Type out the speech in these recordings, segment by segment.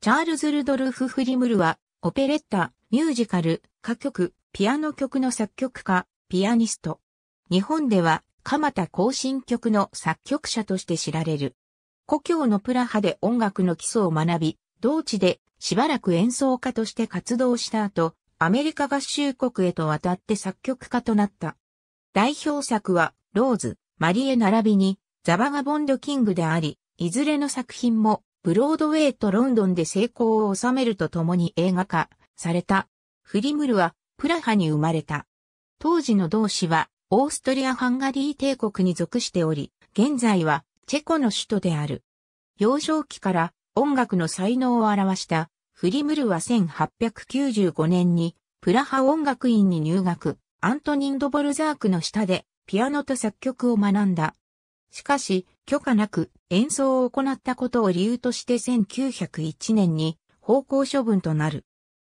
チャールズ・ルドルフ・フリムルは、オペレッタ、ミュージカル、歌曲、ピアノ曲の作曲家、ピアニスト。日本では、蒲田行進曲の作曲者として知られる。故郷のプラハで音楽の基礎を学び、同地でしばらく演奏家として活動した後、アメリカ合衆国へと渡って作曲家となった。代表作は、ローズ、マリエ並びに、ザ・バガボンド・キングであり、いずれの作品もブロードウェイとロンドンで成功を収めるとともに映画化された。フリムルはプラハに生まれた。当時の同志はオーストリア・ハンガリー帝国に属しており、現在はチェコの首都である。幼少期から音楽の才能を表したフリムルは1895年にプラハ音楽院に入学、アントニン・ドボルザークの下でピアノと作曲を学んだ。しかし、許可なく演奏を行ったことを理由として1901年に方向処分となる。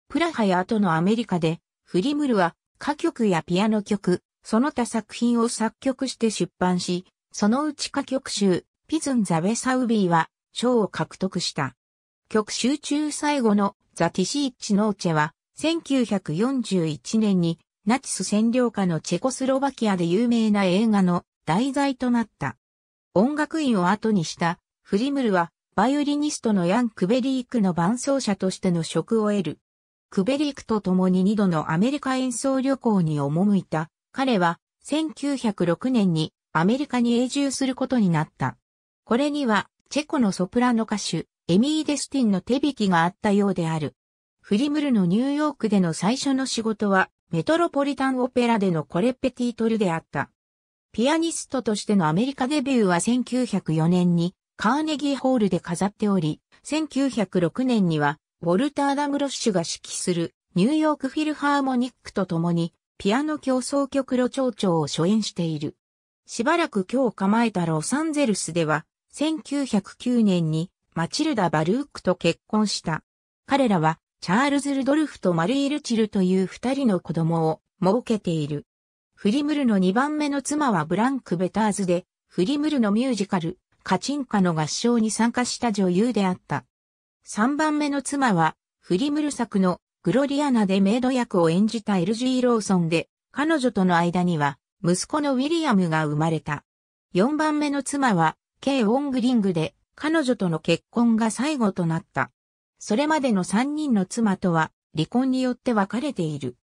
プラハや後のアメリカで、フリムルは歌曲やピアノ曲、その他作品を作曲して出版し、そのうち歌曲集、ピズン・ザ・ベサウビーは賞を獲得した。曲集中最後のザ・ティシーッチ・ノーチェは、1941年にナチス占領下のチェコスロバキアで有名な映画の題材となった。音楽院を後にしたフリムルはバイオリニストのヤン・クベリークの伴奏者としての職を得る。クベリークと共に2度のアメリカ演奏旅行に赴いた。彼は1906年にアメリカに永住することになった。これにはチェコのソプラノ歌手エミー・デスティンの手引きがあったようである。フリムルのニューヨークでの最初の仕事はメトロポリタンオペラでのコレペティトルであった。ピアニストとしてのアメリカデビューは1904年にカーネギーホールで飾っており、1906年にはウォルター・ダムロッシュが指揮するニューヨークフィルハーモニックと共にピアノ協奏曲路長調を初演している。しばらく今日構えたロサンゼルスでは1909年にマチルダ・バルークと結婚した。彼らはチャールズ・ルドルフとマリー・ルチルという二人の子供を設けている。フリムルの2番目の妻はブランク・ベターズで、フリムルのミュージカル、カチンカの合唱に参加した女優であった。3番目の妻は、フリムル作のグロリアナでメイド役を演じた LG ローソンで、彼女との間には、息子のウィリアムが生まれた。4番目の妻は、ケイ・オングリングで、彼女との結婚が最後となった。それまでの3人の妻とは、離婚によって別れている。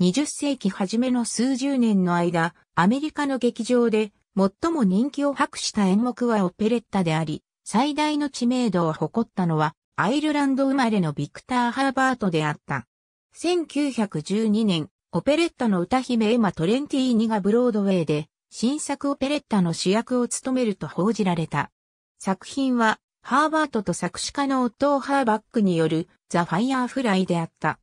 20世紀初めの数十年の間、アメリカの劇場で最も人気を博した演目はオペレッタであり、最大の知名度を誇ったのは、アイルランド生まれのビクター・ハーバートであった。1912年、オペレッタの歌姫エマ・トレンティーニがブロードウェイで、新作オペレッタの主役を務めると報じられた。作品は、ハーバートと作詞家の夫ハーバックによる、ザ・ファイヤーフライであった。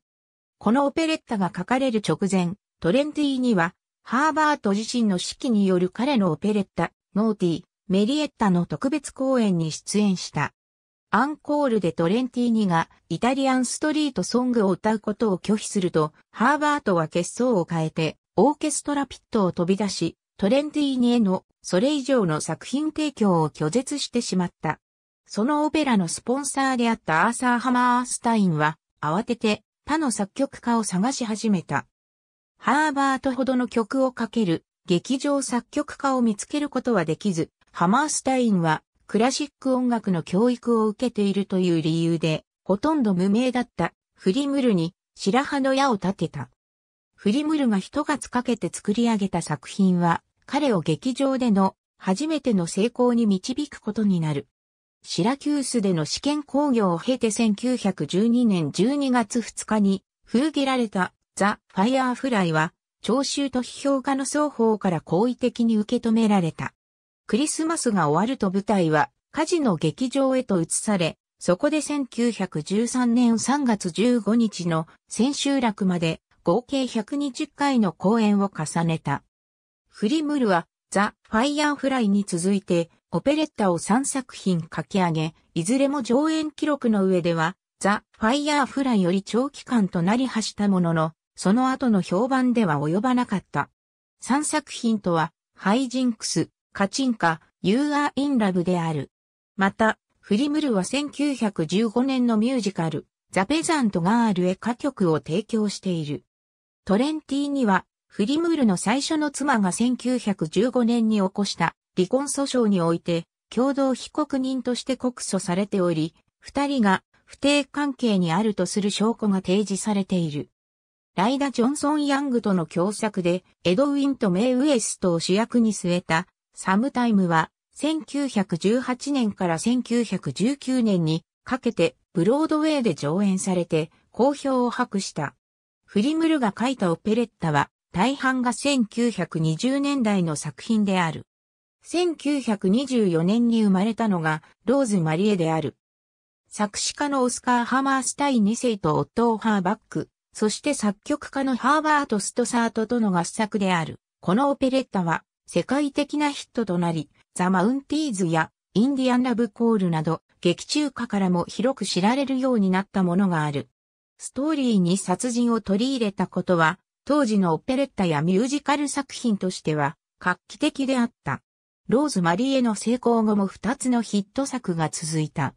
このオペレッタが書かれる直前、トレンティーには、ハーバート自身の指揮による彼のオペレッタ、ノーティー、メリエッタの特別公演に出演した。アンコールでトレンティーニがイタリアンストリートソングを歌うことを拒否すると、ハーバートは血相を変えて、オーケストラピットを飛び出し、トレンティーニへのそれ以上の作品提供を拒絶してしまった。そのオペラのスポンサーであったアーサー・ハマースタインは、慌てて他の作曲家を探し始めた。ハーバートほどの曲をかける劇場作曲家を見つけることはできず、ハマースタインはクラシック音楽の教育を受けているという理由で、ほとんど無名だったフリムルに白羽の矢を立てた。フリムルが一月かけて作り上げた作品は、彼を劇場での初めての成功に導くことになる。シラキュースでの試験工業を経て1912年12月2日に封切られたザ・ファイアーフライは聴衆と批評家の双方から好意的に受け止められた。クリスマスが終わると舞台は火事の劇場へと移され、そこで1913年3月15日の千秋楽まで合計120回の公演を重ねた。フリムルはザ・ファイアーフライに続いてオペレッタを3作品書き上げ、いずれも上演記録の上では、ザ・ファイヤーフライより長期間となりはしたものの、その後の評判では及ばなかった。3作品とは、ハイジンクス、カチンカ、ユーアー・イン・ラブである。また、フリムルは1915年のミュージカル、ザ・ペザント・ガールへ歌曲を提供している。トレンティーには、フリムールの最初の妻が1915年に起こした離婚訴訟において、共同被告人として告訴されており、二人が不定関係にあるとする証拠が提示されている。ライダ・ジョンソン・ヤングとの共作で、エドウィンとメイ・ウエストを主役に据えた、サムタイムは、1918年から1919年にかけて、ブロードウェイで上演されて、好評を博した。フリムルが書いたオペレッタは、大半が1920年代の作品である。1924年に生まれたのが、ローズ・マリエである。作詞家のオスカー・ハマースタイン2世とオットー・ハーバック、そして作曲家のハーバート・ストサートとの合作である。このオペレッタは、世界的なヒットとなり、ザ・マウンティーズやインディアン・ラブ・コールなど、劇中歌からも広く知られるようになったものがある。ストーリーに殺人を取り入れたことは、当時のオペレッタやミュージカル作品としては、画期的であった。ローズマリーへの成功後も2つのヒット作が続いた。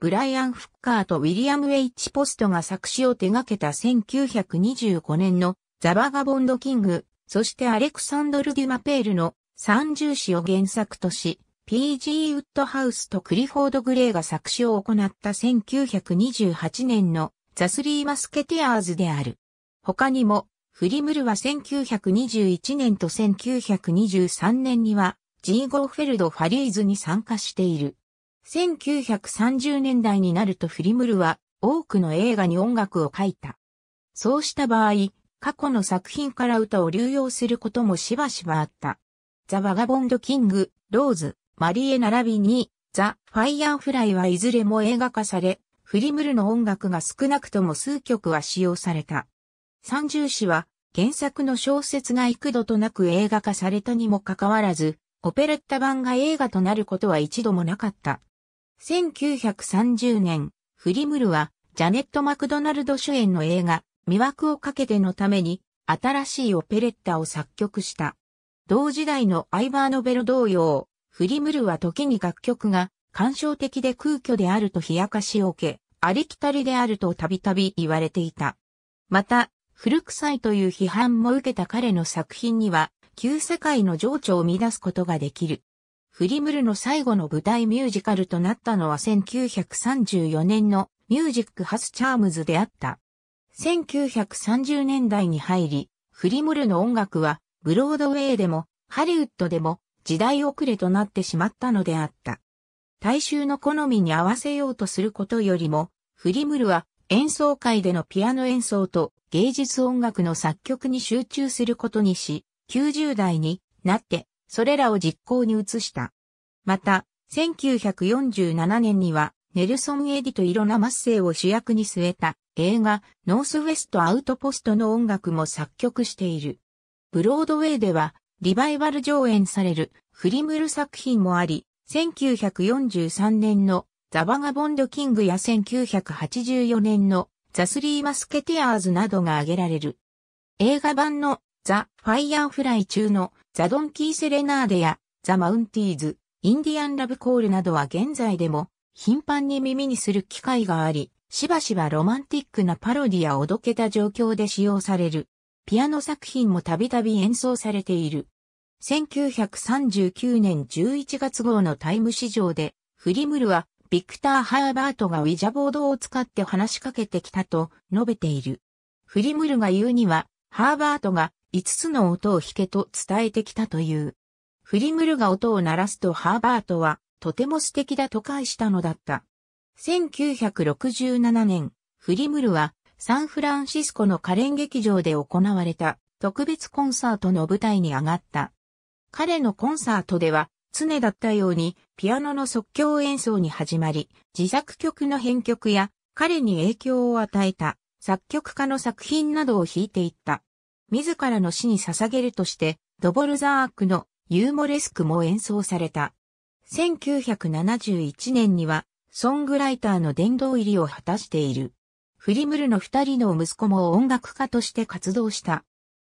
ブライアン・フッカーとウィリアム・ H・ ポストが作詞を手掛けた1925年のザ・バガボンド・キング、そしてアレクサンドル・デュマペールの三重詩を原作とし、P.G. ウッドハウスとクリフォード・グレイが作詞を行った1928年のザ・スリー・マスケティアーズである。他にもフリムルは1921年と1923年には、ジーゴーフェルド・ファリーズに参加している。1930年代になるとフリムルは多くの映画に音楽を書いた。そうした場合、過去の作品から歌を流用することもしばしばあった。ザ・バガボンド・キング、ローズ、マリエ並びに、ザ・ファイヤーフライはいずれも映画化され、フリムルの音楽が少なくとも数曲は使用された。三重詩は原作の小説が幾度となく映画化されたにもかかわらず、オペレッタ版が映画となることは一度もなかった。1930年、フリムルはジャネット・マクドナルド主演の映画、魅惑をかけてのために、新しいオペレッタを作曲した。同時代のアイバーノベル同様、フリムルは時に楽曲が感傷的で空虚であると冷やかしを受け、ありきたりであるとたびたび言われていた。また、古臭いという批判も受けた彼の作品には、旧世界の情緒を乱すことができる。フリムルの最後の舞台ミュージカルとなったのは1934年のミュージックハスチャームズであった。1930年代に入り、フリムルの音楽は、ブロードウェイでも、ハリウッドでも、時代遅れとなってしまったのであった。大衆の好みに合わせようとすることよりも、フリムルは演奏会でのピアノ演奏と芸術音楽の作曲に集中することにし、90代になって、それらを実行に移した。また、1947年には、ネルソン・エディとイロナ・マッセイを主役に据えた映画、ノースウェスト・アウトポストの音楽も作曲している。ブロードウェイでは、リバイバル上演されるフリムル作品もあり、1943年のザ・バガボンド・キングや1984年のザ・スリー・マスケティアーズなどが挙げられる。映画版のザ・ファイヤーフライ中のザ・ドンキー・セレナーデやザ・マウンティーズ、インディアン・ラブ・コールなどは現在でも頻繁に耳にする機会があり、しばしばロマンティックなパロディやおどけた状況で使用される。ピアノ作品もたびたび演奏されている。1939年11月号のタイム市場で、フリムルはビクター・ハーバートがウィジャボードを使って話しかけてきたと述べている。フリムルが言うには、ハーバートが5つの音を弾けと伝えてきたという。フリムルが音を鳴らすとハーバートは、とても素敵だと返したのだった。1967年、フリムルは、サンフランシスコのカレン劇場で行われた特別コンサートの舞台に上がった。彼のコンサートでは常だったように、ピアノの即興演奏に始まり、自作曲の編曲や、彼に影響を与えた、作曲家の作品などを弾いていった。自らの死に捧げるとして、ドボルザークのユーモレスクも演奏された。1971年には、ソングライターの殿堂入りを果たしている。フリムルの二人の息子も音楽家として活動した。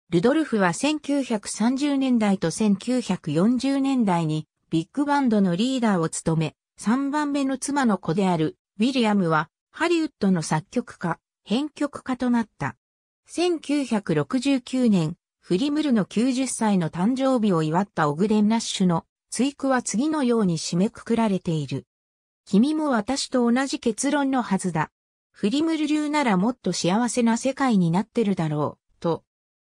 ルドルフは1930年代と1940年代にビッグバンドのリーダーを務め、3番目の妻の子であるウィリアムはハリウッドの作曲家、編曲家となった。1969年、フリムルの90歳の誕生日を祝ったオグデン・ナッシュの追句は次のように締めくくられている。君も私と同じ結論のはずだ。フリムル流ならもっと幸せな世界になってるだろう。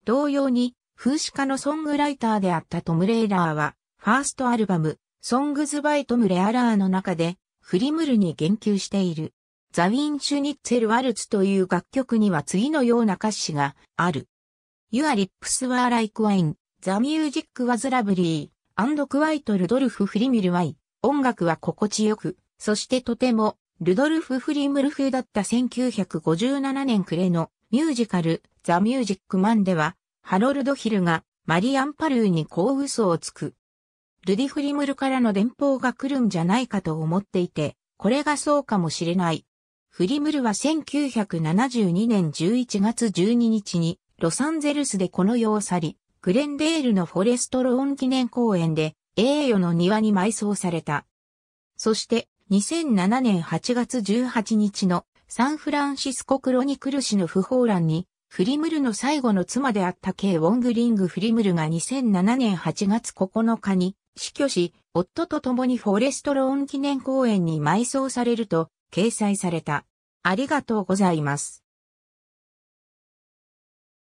同様に、風刺家のソングライターであったトム・レイラーは、ファーストアルバム、ソングズ・バイ・トム・レアラーの中で、フリムルに言及している。ザ・ウィン・シュニッツェル・ワルツという楽曲には次のような歌詞がある。Your lips were like wine, the music was lovely, and quite ルドルフ・フリムル・ワイ。音楽は心地よく、そしてとても、ルドルフ・フリムル風だった1957年暮れのミュージカル、ザ・ミュージック・マンでは、ハロルド・ヒルがマリアン・パルーにこう嘘をつく。ルディ・フリムルからの電報が来るんじゃないかと思っていて、これがそうかもしれない。フリムルは1972年11月12日にロサンゼルスでこの世を去り、グレンデールのフォレストローン記念公園で栄誉の庭に埋葬された。そして2007年8月18日のサンフランシスコクロニクル氏の不法欄に、フリムルの最後の妻であったケイ・ウォングリング・フリムルが2007年8月9日に死去し、夫と共にフォレストローン記念公園に埋葬されると掲載された。ありがとうございます。